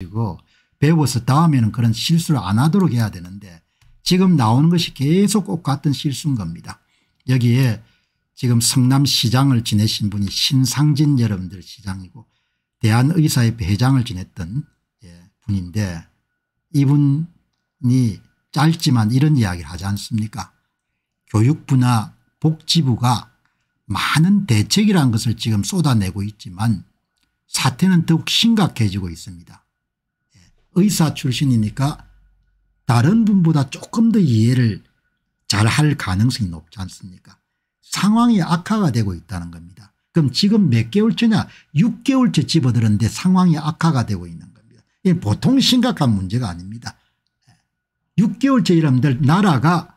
가지고 배워서 다음에는 그런 실수를 안 하도록 해야 되는데 지금 나오는 것이 계속 똑같은 실수인 겁니다. 여기에 지금 성남시장을 지내신 분이 신상진 여러분들 시장이고 대한의사협회 회장을 지냈던 예, 분인데 이분이 짧지만 이런 이야기를 하지 않습니까 교육부나 복지부가 많은 대책이라는 것을 지금 쏟아내고 있지만 사태는 더욱 심각해지고 있습니다. 의사 출신이니까 다른 분보다 조금 더 이해를 잘 할 가능성이 높지 않습니까 상황이 악화가 되고 있다는 겁니다. 그럼 지금 몇 개월째냐 6개월째 집어들었는데 상황이 악화가 되고 있는 겁니다. 보통 심각한 문제가 아닙니다. 6개월째 예. 이러면 나라가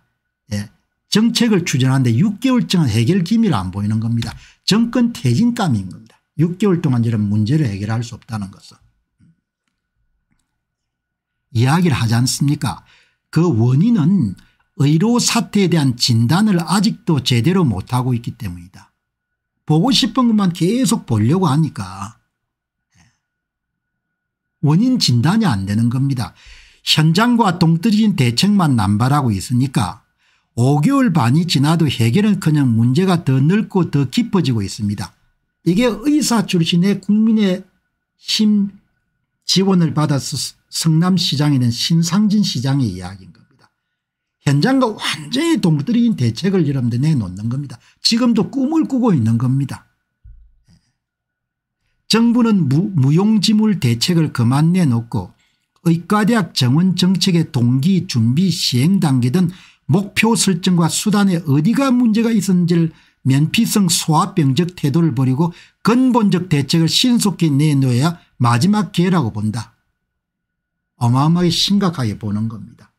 예, 정책을 추진하는데 6개월째는 해결 기미를 안 보이는 겁니다. 정권 퇴진감인 겁니다. 6개월 동안 이런 문제를 해결할 수 없다는 것은. 이야기를 하지 않습니까 그 원인은 의료 사태에 대한 진단을 아직도 제대로 못하고 있기 때문이다. 보고 싶은 것만 계속 보려고 하니까 원인 진단이 안 되는 겁니다. 현장과 동떨어진 대책만 남발하고 있으니까 5개월 반이 지나도 해결은 그냥 문제가 더 넓고 더 깊어지고 있습니다. 이게 의사 출신의 국민의 힘 지원을 받아서 성남시장에 는 신상진 시장의 이야기인 겁니다. 현장과 완전히 동떨어진 대책을 여러분들 내놓는 겁니다. 지금도 꿈을 꾸고 있는 겁니다. 정부는 무, 용지물 대책을 그만 내놓고 의과대학 정원 정책의 동기 준비 시행 단계 등 목표 설정과 수단에 어디가 문제가 있었는지를 면피성 소화병적 태도를 버리고 근본적 대책을 신속히 내놓아야 마지막 기회라고 본다. 어마어마하게 심각하게 보는 겁니다.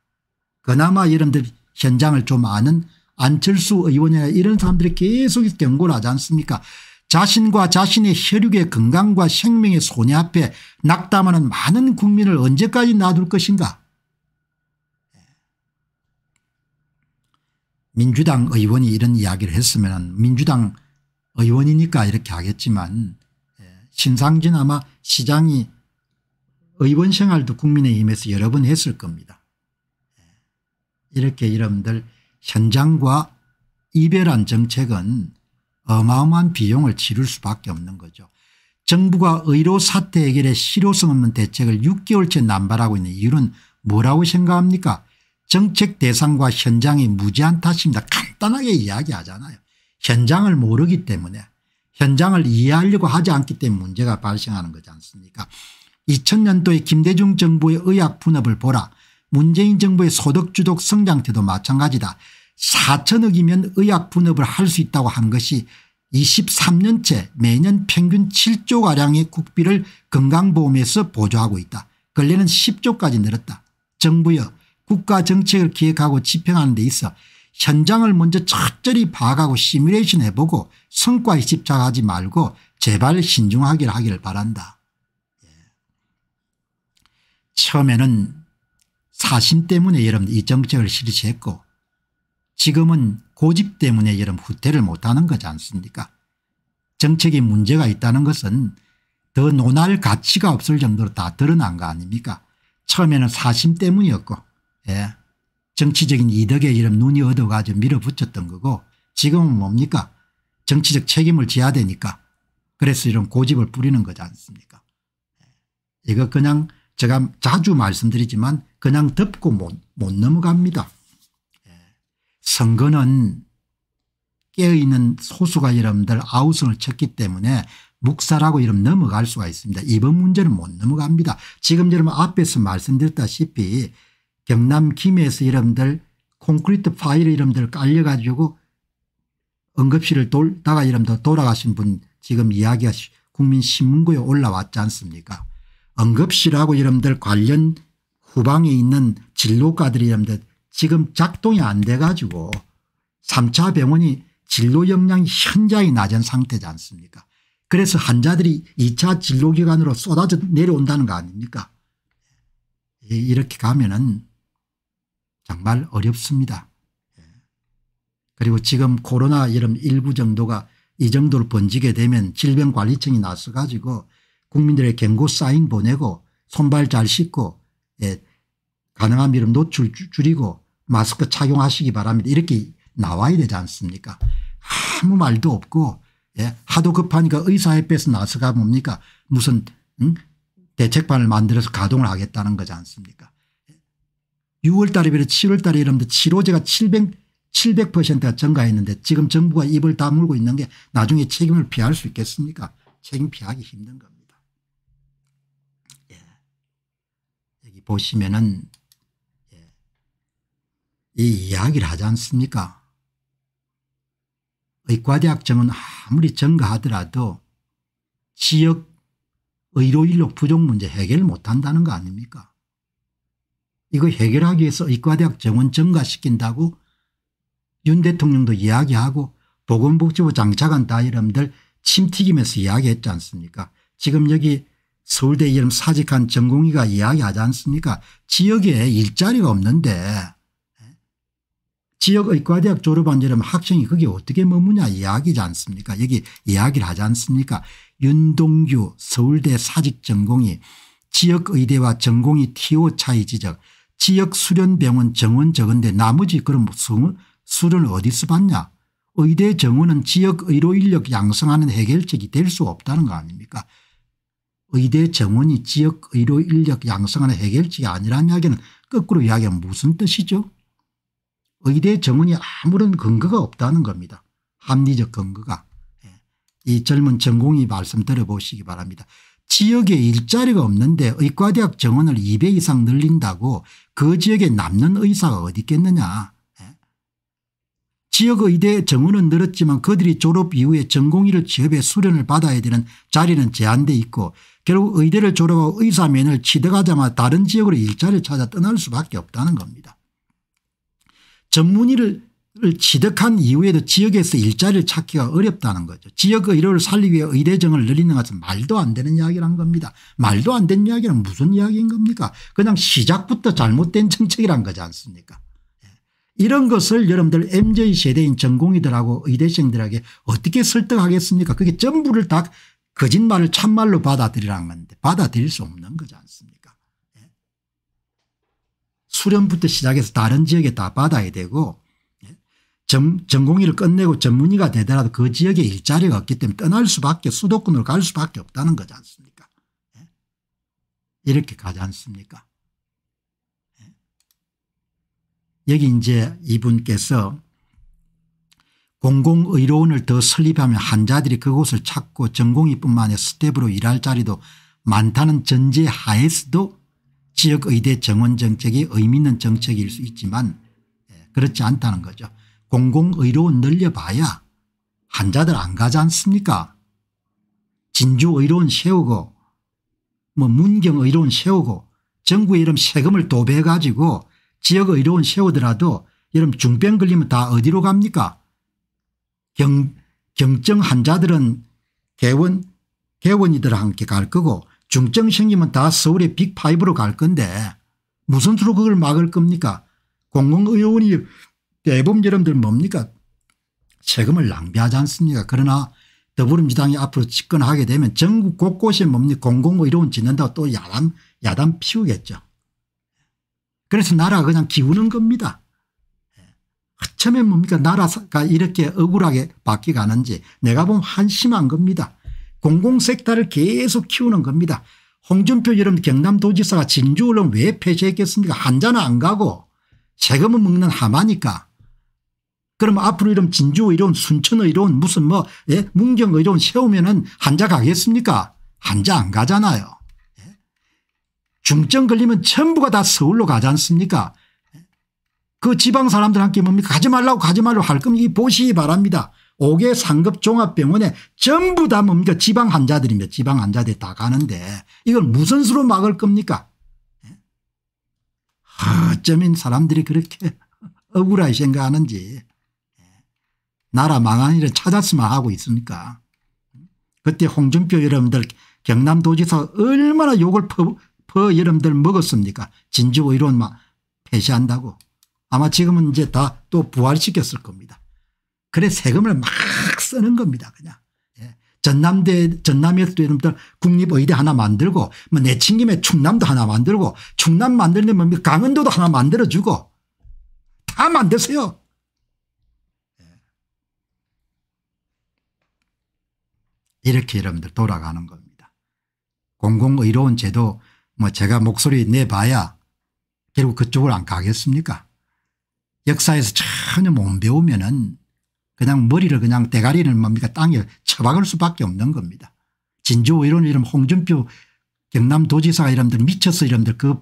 그나마 여러분들 현장을 좀 아는 안철수 의원이나 이런 사람들이 계속 경고를 하지 않습니까 자신과 자신의 혈육의 건강과 생명의 손해 앞에 낙담하는 많은 국민을 언제까지 놔둘 것인가 민주당 의원이 이런 이야기를 했으면 민주당 의원이니까 이렇게 하겠지만 신상진 아마 시장이 의원 생활도 국민의힘에서 여러 번 했을 겁니다. 예. 이렇게 여러분들 현장과 이별한 정책은 어마어마한 비용을 치를 수밖에 없는 거죠. 정부가 의료 사태 해결에 실효성 없는 대책을 6개월째 남발하고 있는 이유는 뭐라고 생각합니까 정책 대상과 현장이 무지한 탓입니다. 간단하게 이야기하잖아요. 현장을 모르기 때문에 현장을 이해하려고 하지 않기 때문에 문제가 발생하는 거지 않습니까 2000년도에 김대중 정부의 의약 분업을 보라 문재인 정부의 소득주도 성장태도 마찬가지다 4천억이면 의약 분업을 할 수 있다고 한 것이 23년째 매년 평균 7조가량의 국비를 건강보험에서 보조하고 있다. 근래는 10조까지 늘었다. 정부여 국가 정책을 기획하고 집행하는 데 있어 현장을 먼저 철저히 파악하고 시뮬레이션 해보고 성과에 집착하지 말고 제발 신중하게 하기를 바란다. 예. 처음에는 사심 때문에 여러분 이 정책을 실시했고 지금은 고집 때문에 여러분 후퇴를 못하는 거지 않습니까 정책에 문제가 있다는 것은 더 논할 가치가 없을 정도로 다 드러난 거 아닙니까 처음에는 사심 때문이었고 예. 정치적인 이득에 이런 눈이 어두워가지고 밀어붙였던 거고 지금은 뭡니까 정치적 책임을 져야 되니까 그래서 이런 고집을 부리는 거지 않습니까 예. 이거 그냥 제가 자주 말씀드리지만 그냥 덮고 못, 못 넘어갑니다. 예. 선거는 깨어있는 소수가 여러분들 아우성을 쳤기 때문에 묵살하고 이러면 넘어갈 수가 있습니다. 이번 문제는 못 넘어갑니다. 지금 여러분 앞에서 말씀드렸다시피 경남 김해에서 여러분들 콘크리트 파일 이름들 깔려가지고 응급실을 돌다가 이름들 돌아가신 분 지금 이야기하시 국민신문고에 올라왔지 않습니까 응급실하고 이름들 관련 후방에 있는 진료과들이 이름들 지금 작동이 안 돼가지고 3차 병원이 진료 역량이 현저히 낮은 상태지 않습니까 그래서 환자들이 2차 진료기관으로 쏟아져 내려온다는 거 아닙니까 예, 이렇게 가면은 정말 어렵습니다. 예. 그리고 지금 코로나 이런 일부 정도가 이 정도로 번지게 되면 질병관리청이 나서 가지고 국민들의 경고 사인 보내고 손발 잘 씻고 예, 가능한 이름 노출 줄이고 마스크 착용하시기 바랍니다. 이렇게 나와야 되지 않습니까 아무 말도 없고 예, 하도 급하니까 의사협회에서 나서가 뭡니까 무슨 응? 대책반을 만들어서 가동을 하겠다는 거지 않습니까 6월달에 비해 7월달에 이러면 치료제가 700, 700%가 증가했는데 지금 정부가 입을 다물고 있는 게 나중에 책임을 피할 수 있겠습니까 책임 피하기 힘든 겁니다. 예. 여기 보시면은 예. 이 이야기를 하지 않습니까 의과대학점은 아무리 증가하더라도 지역 의료인력 부족 문제 해결 못한다는 거 아닙니까 이거 해결하기 위해서 의과대학 정원 증가시킨다고 윤 대통령도 이야기하고 보건복지부 장차관 따러름들 침튀기면서 이야기했지 않습니까 지금 여기 서울대 이름 사직한 전공의가 이야기하지 않습니까 지역에 일자리가 없는데 예? 지역 의과대학 졸업한 사람 학생이 그게 어떻게 머무냐 이야기지 않습니까 여기 이야기를 하지 않습니까 윤동규 서울대 사직 전공의 지역의대와 전공의 TO 차이 지적 지역 수련병원 정원 적은데 나머지 그런 수를 어디서 받냐 의대 정원은 지역 의료 인력 양성하는 해결책이 될 수 없다는 거 아닙니까 의대 정원이 지역 의료 인력 양성하는 해결책이 아니라는 이야기는 거꾸로 이야기하면 무슨 뜻이죠 의대 정원이 아무런 근거가 없다는 겁니다 합리적 근거가 예. 이 젊은 전공이 말씀 들어보시기 바랍니다 지역에 일자리가 없는데 의과대학 정원을 2배 이상 늘린다고 그 지역에 남는 의사가 어디 있겠느냐. 예? 지역의대 정원은 늘었지만 그들이 졸업 이후에 전공의를 취업에 수련을 받아야 되는 자리는 제한돼 있고 결국 의대를 졸업하고 의사면을 취득하자마자 다른 지역으로 일자리를 찾아 떠날 수밖에 없다는 겁니다. 전문의를 취득한 이후에도 지역에서 일자리를 찾기가 어렵다는 거죠. 지역의 일을 살리기 위해 의대정을 늘리는 것은 말도 안 되는 이야기란 겁니다. 말도 안 되는 이야기는 무슨 이야기인 겁니까 그냥 시작부터 잘못된 정책이란 거지 않습니까 예. 이런 것을 여러분들 m j 세대인 전공이들하고 의대생들에게 어떻게 설득하겠습니까 그게 전부를 다 거짓말을 참말로 받아들이라는 건데 받아들일 수 없는 거지 않습니까 예. 수련부터 시작해서 다른 지역에 다 받아야 되고 전공의를 끝내고 전문의가 되더라도 그 지역에 일자리가 없기 때문에 떠날 수밖에 수도권으로 갈 수밖에 없다는 거지 않습니까 예? 이렇게 가지 않습니까 예? 여기 이제 이분께서 공공의료원을 더 설립하면 환자들이 그곳을 찾고 전공의뿐만 아니라 스텝으로 일할 자리도 많다는 전제 하에서도 지역의대 정원 정책이 의미 있는 정책일 수 있지만 예, 그렇지 않다는 거죠. 공공의료 원 늘려봐야 환자들 안 가지 않습니까 진주의료원 세우고 뭐 문경의료원 세우고 정부의 이름 세금을 도배해 가지고 지역의료원 세우더라도 이런 중병 걸리면 다 어디로 갑니까 경, 경증 환자들은 개원 개원이들 함께 갈 거고 중증 생기면 다 서울의 빅파로갈 건데 무슨 수로 그걸 막을 겁니까 공공의료원이 대부분 여러분들 뭡니까 세금을 낭비하지 않습니까 그러나 더불어민주당이 앞으로 집권하게 되면 전국 곳곳에 뭡니까 공공고 이런 짓는다고 또 야단 야단 피우겠죠. 그래서 나라가 그냥 기우는 겁니다. 처음에 뭡니까 나라가 이렇게 억울하게 바뀌가는지 내가 보면 한심한 겁니다. 공공섹터를 계속 키우는 겁니다. 홍준표 여러분 경남도지사가 진주을왜폐쇄했겠습니까 한자는 안 가고 세금은 먹는 하마니까 그럼 앞으로 이런 진주의료원 순천의료원 무슨 뭐 예? 문경의료원 세우면은 환자 가겠습니까 환자 안 가잖아요. 예? 중증 걸리면 전부가 다 서울로 가지 않습니까 예. 그 지방 사람들한테 뭡니까 가지 말라고 가지 말라고 할 겁니다. 이 보시기 바랍니다. 5개 상급 종합병원에 전부 다 뭡니까 지방 환자들입니다. 지방 환자들이 다 가는데 이걸 무슨 수로 막을 겁니까 어쩌면 예. 사람들이 그렇게 억울하게 생각하는지 나라 망한 일을 찾았으면 하고 있습니까 그때 홍준표 여러분들 경남도지사 얼마나 욕을 퍼, 퍼 여러분들 먹었습니까 진주의이원막폐쇄한다고 아마 지금은 이제 다 또 부활시켰을 겁니다 그래 세금을 막 쓰는 겁니다 그냥 예. 전남대 전남에서도 여러분들 국립의대 하나 만들고 뭐 내친김에 충남도 하나 만들고 충남 만들려면 뭐 강원도도 하나 만들어주고 다 만드세요. 이렇게 여러분들 돌아가는 겁니다. 공공의료원 제도 뭐 제가 목소리 내봐야 결국 그쪽을 안 가겠습니까 역사에서 전혀 못 배우면 은 그냥 머리를 그냥 대가리는 뭡니까 땅에 처박을 수밖에 없는 겁니다. 진주의료원 이름 홍준표 경남도지사가 이름들 미쳐서 이름들 그,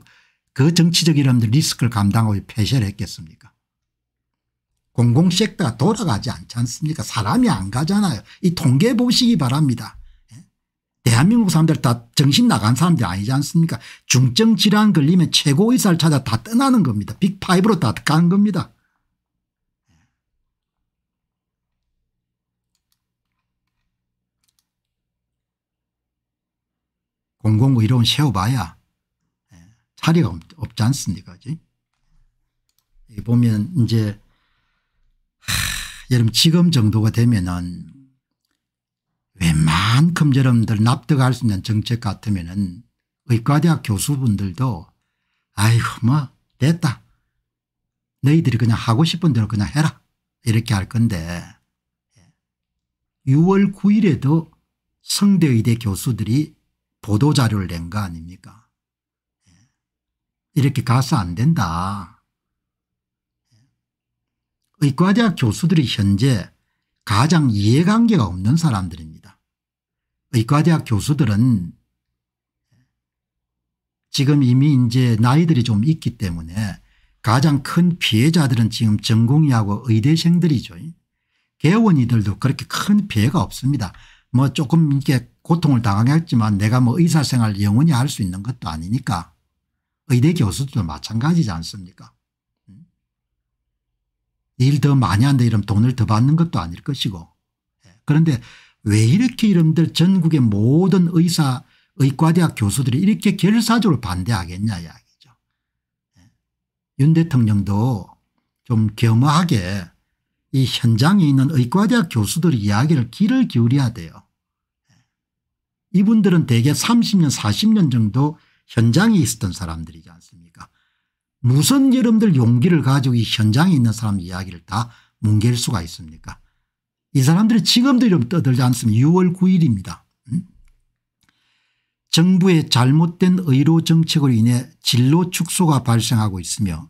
그 정치적 이름들 리스크를 감당하고 폐쇄를 했겠습니까 공공섹터가 돌아가지 않지 않습니까 사람이 안 가잖아요. 이 통계 보시기 바랍니다. 예? 대한민국 사람들 다 정신 나간 사람들 아니지 않습니까 중증질환 걸리면 최고의사를 찾아 다 떠나는 겁니다. 빅파이브로 다 가는 겁니다. 공공의료원 세워봐야 자리가 예, 없, 지 않습니까? 그지? 보면 이제 하, 여러분 지금 정도가 되면은 웬만큼 여러분들 납득할 수 있는 정책 같으면은 의과대학 교수분들도 아이고 뭐 됐다. 너희들이 그냥 하고 싶은 대로 그냥 해라 이렇게 할 건데 6월 예. 9일에도 성대의대 교수들이 보도자료를 낸 거 아닙니까 예. 이렇게 가서 안 된다 의과대학 교수들이 현재 가장 이해관계가 없는 사람들입니다. 의과대학 교수들은 지금 이미 이제 나이들이 좀 있기 때문에 가장 큰 피해자들은 지금 전공의하고 의대생들이죠. 개원이들도 그렇게 큰 피해가 없습니다. 뭐 조금 이렇게 고통을 당하겠지만 내가 뭐 의사생활 영원히 할 수 있는 것도 아니니까 의대 교수들도 마찬가지지 않습니까 일더 많이 한다 이러면 돈을 더 받는 것도 아닐 것이고 그런데 왜 이렇게 이름들 전국의 모든 의사 의과대학 교수들이 이렇게 결사적으로 반대하겠냐 이야기죠. 윤 대통령도 좀 겸허하게 이 현장에 있는 의과대학 교수들 의 이야기를 귀를 기울여야 돼요. 이분들은 대개 30년 40년 정도 현장에 있었던 사람들이지 않습니까 무슨 여러분들 용기를 가지고 이 현장에 있는 사람 이야기를 다 뭉갤 수가 있습니까 이 사람들이 지금도 이름 떠들지 않습니까 6월 9일입니다. 음? 정부의 잘못된 의료 정책으로 인해 진로 축소가 발생하고 있으며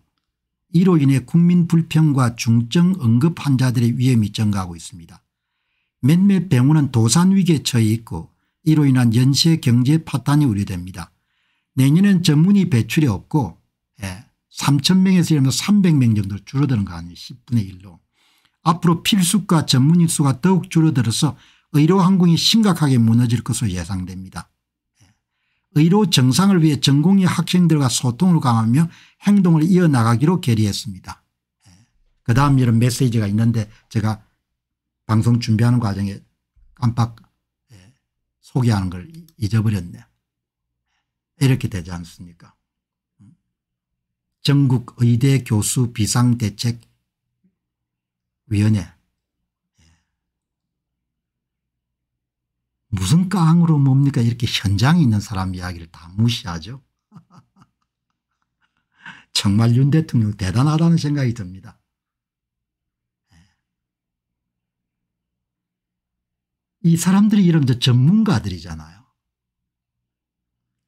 이로 인해 국민 불평과 중증 응급 환자들의 위험이 증가하고 있습니다. 몇몇 병원은 도산 위기에 처해 있고 이로 인한 연쇄 경제 파탄이 우려됩니다. 내년엔 전문의 배출이 없고 3천 명에서 이러면 300명 정도 줄어드는 거 아니에요 10분의 1로. 앞으로 필수과 전문 인수가 더욱 줄어들어서 의료 항공이 심각하게 무너질 것으로 예상됩니다. 예. 의료 정상을 위해 전공의 학생들과 소통을 강하며 행동을 이어나가기로 결의했습니다. 예. 그다음 이런 메시지가 있는데 제가 방송 준비하는 과정에 깜빡 예, 소개하는 걸 잊어버렸네. 이렇게 되지 않습니까 전국의대 교수 비상대책위원회 무슨 깡으로 뭡니까 이렇게 현장에 있는 사람 이야기를 다 무시하죠. 정말 윤 대통령 대단하다는 생각이 듭니다. 이 사람들이 이런 전문가들이잖아요.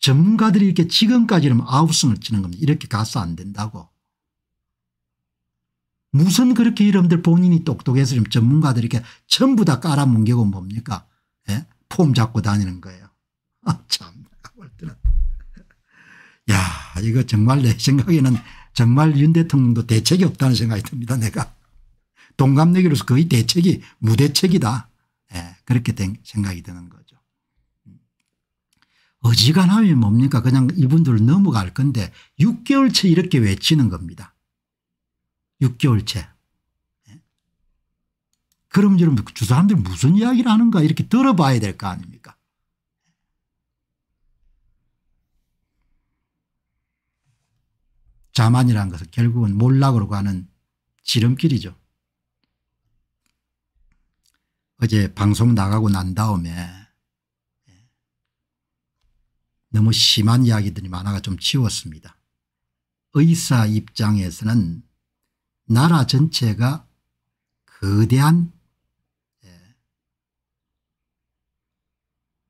전문가들이 이렇게 지금까지는 뭐 아우성을 치는 겁니다. 이렇게 가서 안 된다고. 무슨 그렇게 여러분들 본인이 똑똑해서 지금 전문가들이 이렇게 전부 다 깔아뭉개고 뭡니까? 예? 폼 잡고 다니는 거예요. 아, 참. 야, 이거 정말 내 생각에는 정말 윤 대통령도 대책이 없다는 생각이 듭니다. 내가. 동갑내기로서 거의 대책이 무대책이다. 예, 그렇게 된 생각이 드는 거예요. 어지간하면 뭡니까 그냥 이분들 넘어갈 건데 6개월째 이렇게 외치는 겁니다. 6개월째. 예? 그럼 여러분 뭐 주 사람들 무슨 이야기를 하는가 이렇게 들어봐야 될 거 아닙니까 자만이라는 것은 결국은 몰락으로 가는 지름길이죠. 어제 방송 나가고 난 다음에 너무 심한 이야기들이 많아가 좀 지웠습니다. 의사 입장에서는 나라 전체가 거대한 예,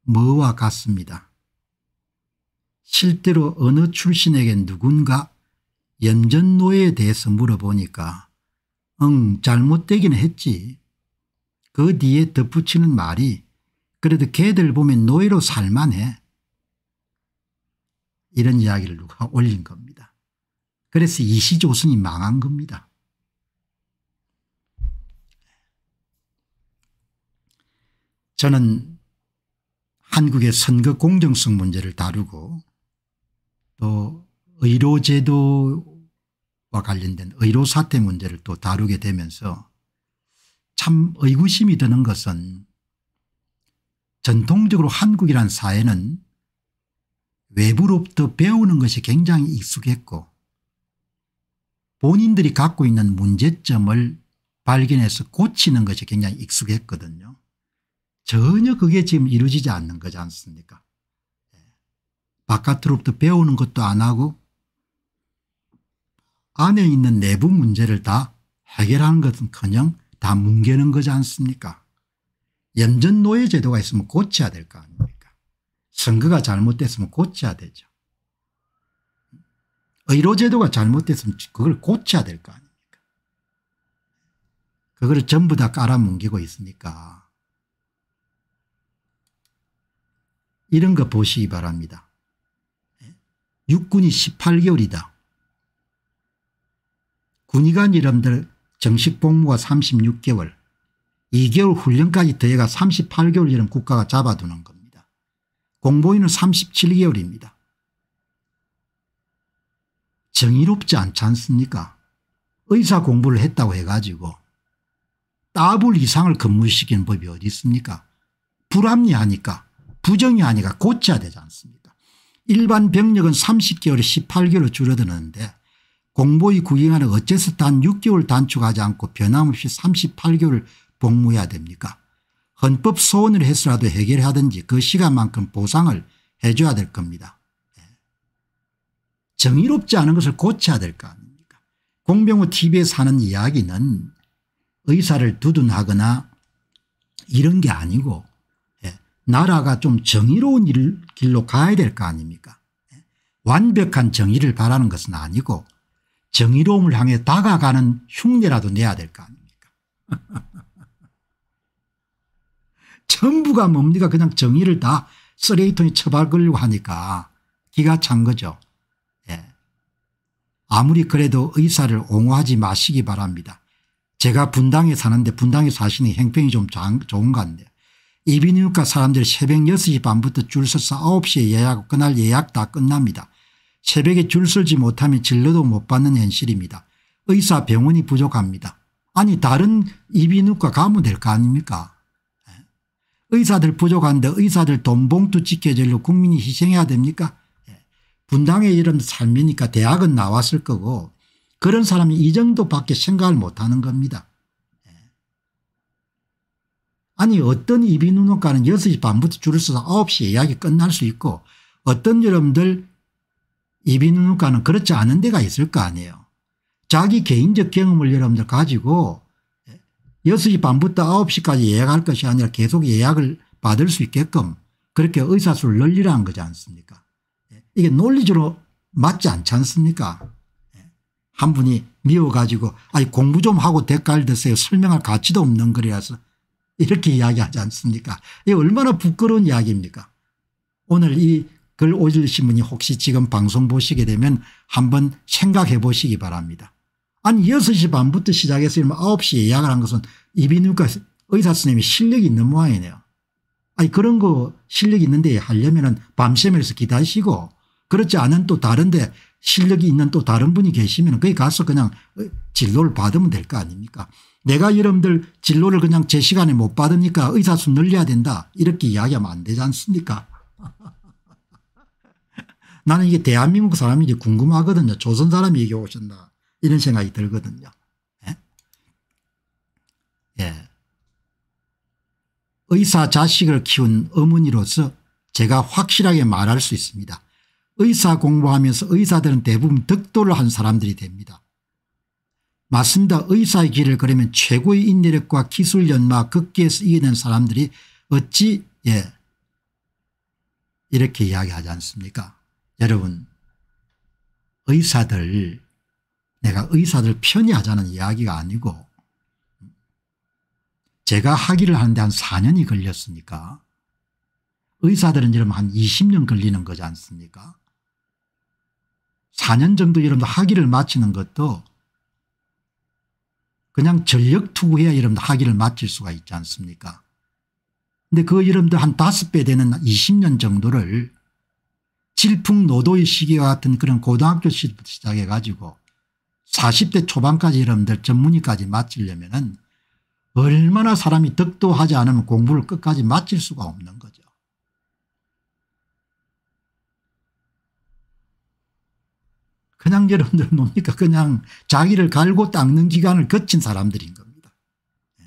뭐와 같습니다. 실제로 어느 출신에게 누군가 연전노예에 대해서 물어보니까 응 잘못되긴 했지. 그 뒤에 덧붙이는 말이 그래도 걔들 보면 노예로 살만해. 이런 이야기를 누가 올린 겁니다. 그래서 이시조선이 망한 겁니다. 저는 한국의 선거 공정성 문제를 다루고 또 의료제도와 관련된 의료사태 문제를 또 다루게 되면서 참 의구심이 드는 것은 전통적으로 한국이란 사회는 외부로부터 배우는 것이 굉장히 익숙했고 본인들이 갖고 있는 문제점을 발견해서 고치는 것이 굉장히 익숙했거든요. 전혀 그게 지금 이루어지지 않는 거지 않습니까 예. 바깥으로부터 배우는 것도 안 하고 안에 있는 내부 문제를 다 해결하는 것은커녕 다 뭉개는 거지 않습니까 염전 노예 제도가 있으면 고쳐야 될 거 아닙니까 선거가 잘못됐으면 고쳐야 되죠. 의료제도가 잘못됐으면 그걸 고쳐야 될 거 아닙니까. 그걸 전부 다 깔아뭉개고 있으니까 이런 거 보시기 바랍니다. 육군이 18개월이다. 군의관 이름들 정식 복무가 36개월 2개월 훈련까지 더해가 38개월 이름 국가가 잡아두는 겁니다. 공보위는 37개월입니다. 정의롭지 않지 않습니까? 의사 공부를 했다고 해가지고 따블 이상을 근무시키는 법이 어디 있습니까? 불합리하니까 부정이하니까 고쳐야 되지 않습니까? 일반 병력은 30개월에 18개월로 줄어드는데 공보위 구경하는 어째서 단 6개월 단축하지 않고 변함없이 38개월 복무해야 됩니까? 헌법 소원을 해서라도 해결하든지 그 시간만큼 보상을 해 줘야 될 겁니다. 예. 정의롭지 않은 것을 고쳐야 될 거 아닙니까 공병호 tv에서 하는 이야기는 의사를 두둔하거나 이런 게 아니고 예, 나라가 좀 정의로운 길로 가야 될 거 아닙니까 예. 완벽한 정의를 바라는 것은 아니고 정의로움을 향해 다가가는 흉내라도 내야 될 거 아닙니까 전부가 뭡니까 그냥 정의를 다 쓰레기통에 처박으려고 하니까 기가 찬 거죠. 예. 아무리 그래도 의사를 옹호하지 마시기 바랍니다. 제가 분당에 사는데 분당에 사시는 행평이 좀 좋은 것 같네요. 이비인후과 사람들이 새벽 6시 반부터 줄 서서 9시에 예약하고 그날 예약 다 끝납니다. 새벽에 줄 서지 못하면 진료도 못 받는 현실입니다. 의사 병원이 부족합니다. 아니 다른 이비인후과 가면 될 거 아닙니까 의사들 부족한데 의사들 돈 봉투 지켜질로 국민이 희생해야 됩니까 예. 분당의 이런 삶이니까 대학은 나왔을 거고 그런 사람이 이 정도밖에 생각을 못하는 겁니다. 예. 아니 어떤 이비인후과는 6시 반부터 줄을 서서 9시에 이야기 끝날 수 있고 어떤 여러분들 이비인후과는 그렇지 않은 데가 있을 거 아니에요. 자기 개인적 경험을 여러분들 가지고 6시 반부터 9시까지 예약할 것이 아니라 계속 예약을 받을 수 있게끔 그렇게 의사수를 늘리라는 거지 않습니까 예. 이게 논리적으로 맞지 않지 않습니까 예. 한 분이 미워가지고 아니 공부 좀 하고 대가를 드세요 설명할 가치도 없는 거라서 이렇게 이야기하지 않습니까 이게 얼마나 부끄러운 이야기입니까 오늘 이 글 오질신 문이 혹시 지금 방송 보시게 되면 한번 생각해 보시기 바랍니다 아니 6시 반부터 시작해서 9시에 예약을 한 것은 이비인후과 의사 선생님이 실력이 있는 모양이네요. 아니 그런 거 실력이 있는데 하려면 은 밤샘에서 기다리시고 그렇지 않은 또 다른데 실력이 있는 또 다른 분이 계시면 거기 가서 그냥 진료를 받으면 될 거 아닙니까 내가 여러분들 진료를 그냥 제 시간에 못 받으니까 의사수 늘려야 된다 이렇게 이야기하면 안 되지 않습니까 나는 이게 대한민국 사람이 궁금하거든요 조선 사람이 얘기 오신다 이런 생각이 들거든요. 예. 예. 의사 자식을 키운 어머니로서 제가 확실하게 말할 수 있습니다. 의사 공부하면서 의사들은 대부분 득도를 한 사람들이 됩니다. 맞습니다. 의사의 길을 걸으면 최고의 인내력과 기술 연마 극기에서 이겨낸 사람들이 어찌 예 이렇게 이야기하지 않습니까 여러분 의사들 내가 의사들 편히 하자는 이야기가 아니고 제가 학위를 하는데 한 4년이 걸렸으니까 의사들은 이러분한 20년 걸리는 거지 않습니까 4년 정도 여러분 학위를 마치는 것도 그냥 전력 투구해야 여러분 학위를 마칠 수가 있지 않습니까 근데 그 여러분들 한 5배 되는 20년 정도를 질풍노도의 시기와 같은 그런 고등학교 시부터 시작해 가지고 40대 초반까지 여러분들 전문의까지 마치려면 은 얼마나 사람이 득도 하지 않으면 공부를 끝까지 마칠 수가 없는 거죠. 그냥 여러분들 뭡니까 그냥 자기를 갈고 닦는 기간을 거친 사람들인 겁니다. 예.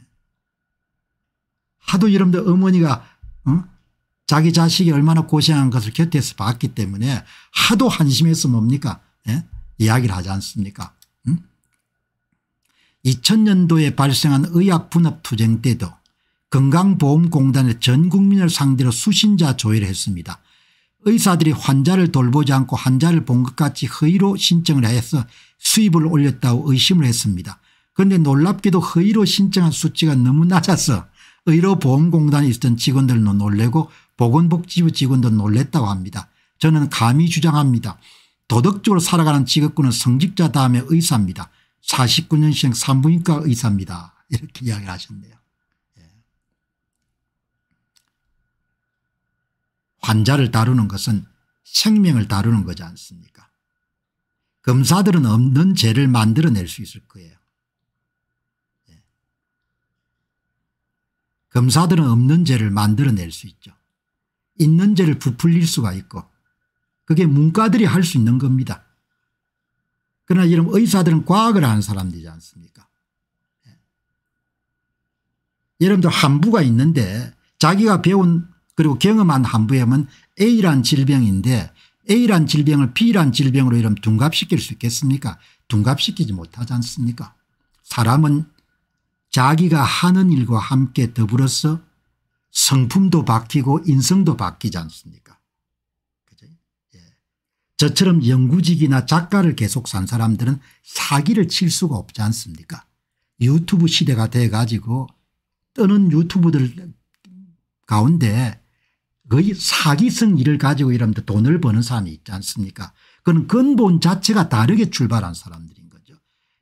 하도 여러분들 어머니가 어? 자기 자식이 얼마나 고생한 것을 곁에서 봤기 때문에 하도 한심해서 뭡니까 예? 이야기를 하지 않습니까 2000년도에 발생한 의약분업투쟁 때도 건강보험공단의 전 국민을 상대로 수신자 조회를 했습니다. 의사들이 환자를 돌보지 않고 환자를 본 것 같이 허위로 신청을 해서 수입을 올렸다고 의심을 했습니다. 그런데 놀랍게도 허위로 신청한 수치가 너무 낮아서 의료보험공단에 있던 었 직원들도 놀래고 보건복지부 직원도 놀랬다고 합니다. 저는 감히 주장합니다. 도덕적으로 살아가는 직업군은 성직자 다음에 의사입니다. 49년생 산부인과 의사입니다. 이렇게 이야기를 하셨네요. 예. 환자를 다루는 것은 생명을 다루는 거지 않습니까 검사들은 없는 죄를 만들어낼 수 있을 거예요. 예. 검사들은 없는 죄를 만들어낼 수 있죠. 있는 죄를 부풀릴 수가 있고 그게 문과들이 할 수 있는 겁니다. 그러나 이런 의사들은 과학을 한 사람들이지 않습니까 여러분들 예. 한부가 있는데 자기가 배운 그리고 경험한 한부염은 A란 질병인데 A란 질병을 B란 질병으로 이러면 둔갑시킬 수 있겠습니까 둔갑시키지 못하지 않습니까 사람은 자기가 하는 일과 함께 더불어서 성품도 바뀌고 인성도 바뀌지 않습니까 저처럼 연구직이나 작가를 계속 산 사람들은 사기를 칠 수가 없지 않습니까 유튜브 시대가 돼 가지고 뜨는 유튜브들 가운데 거의 사기성 일을 가지고 이러면 돈을 버는 사람이 있지 않습니까 그건 근본 자체가 다르게 출발한 사람들인 거죠.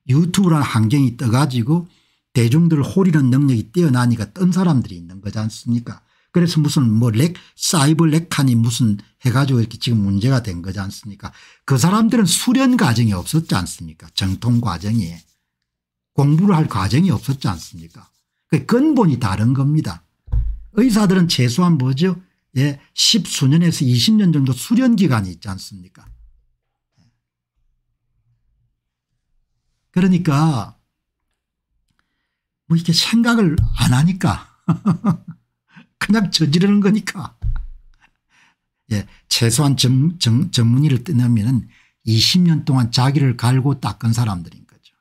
유튜브라는 환경이 떠가지고 대중들을 호리는 능력이 뛰어나니까 뜬 사람들이 있는 거지 않습니까 그래서 무슨 뭐 렉 사이버 렉하니 무슨 해가지고 이렇게 지금 문제가 된 거지 않습니까 그 사람들은 수련 과정이 없었지 않습니까 정통 과정이 공부를 할 과정이 없었지 않습니까 그 근본이 다른 겁니다 의사들은 최소한 뭐죠 예, 1수년에서 20년 정도 수련 기간이 있지 않습니까 그러니까 뭐 이렇게 생각을 안 하니까 그냥 저지르는 거니까. 예, 최소한 전, 전, 전문의를 뜨냐면 20년 동안 자기를 갈고 닦은 사람들인 거죠.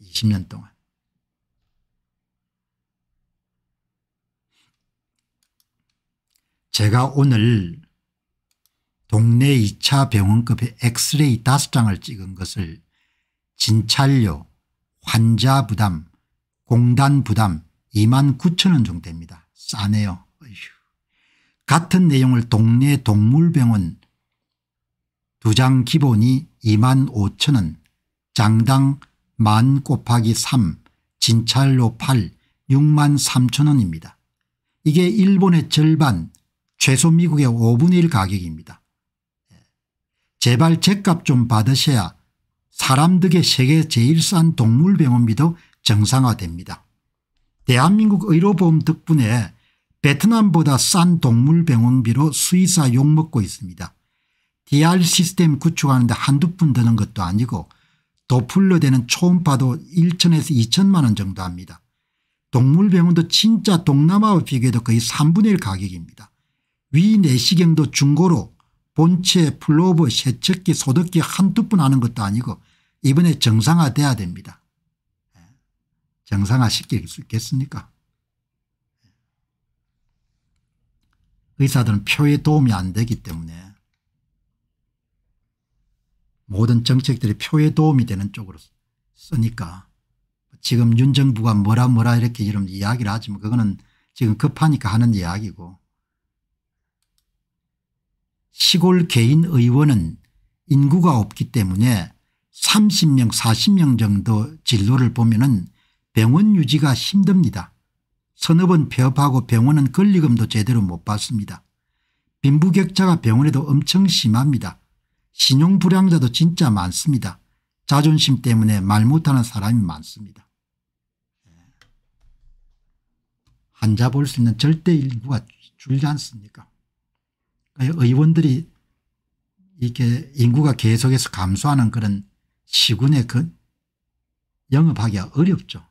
20년 예. 동안. 제가 오늘 동네 2차 병원급의 엑스레이 5장을 찍은 것을 진찰료, 환자 부담, 공단 부담, 2만 9천 원 정도입니다. 싸네요. 어휴. 같은 내용을 동네 동물병원 두 장 기본이 2만 5천 원 장당 만 곱하기 3 진찰로 8 6만 3천 원입니다. 이게 일본의 절반 최소 미국의 5분의 1 가격입니다. 예. 제발 제값 좀 받으셔야 사람 덕에 세계 제일 싼 동물병원비도 정상화됩니다. 대한민국 의료보험 덕분에 베트남보다 싼 동물병원비로 수의사 욕먹고 있습니다. DR 시스템 구축하는데 한두 푼 드는 것도 아니고 도플러 되는 초음파도 1천에서 2천만 원 정도 합니다. 동물병원도 진짜 동남아와 비교해도 거의 3분의 1 가격입니다. 위 내시경도 중고로 본체, 플로브, 세척기, 소독기 한두 푼 하는 것도 아니고 이번에 정상화돼야 됩니다. 정상화 시킬 수 있겠습니까? 의사들은 표에 도움이 안 되기 때문에 모든 정책들이 표에 도움이 되는 쪽으로 쓰니까 지금 윤 정부가 뭐라 뭐라 이렇게 이런 이야기를 하지만 그거는 지금 급하니까 하는 이야기고 시골 개인 의원은 인구가 없기 때문에 30명 40명 정도 진로를 보면 은 병원 유지가 힘듭니다. 선업은 폐업하고 병원은 권리금도 제대로 못 받습니다. 빈부격차가 병원에도 엄청 심합니다. 신용불량자도 진짜 많습니다. 자존심 때문에 말 못하는 사람이 많습니다. 환자 볼 수 있는 절대 인구가 줄지 않습니까 그러니까 의원들이 이렇게 인구가 계속해서 감소하는 그런 시군에 그 영업하기가 어렵죠.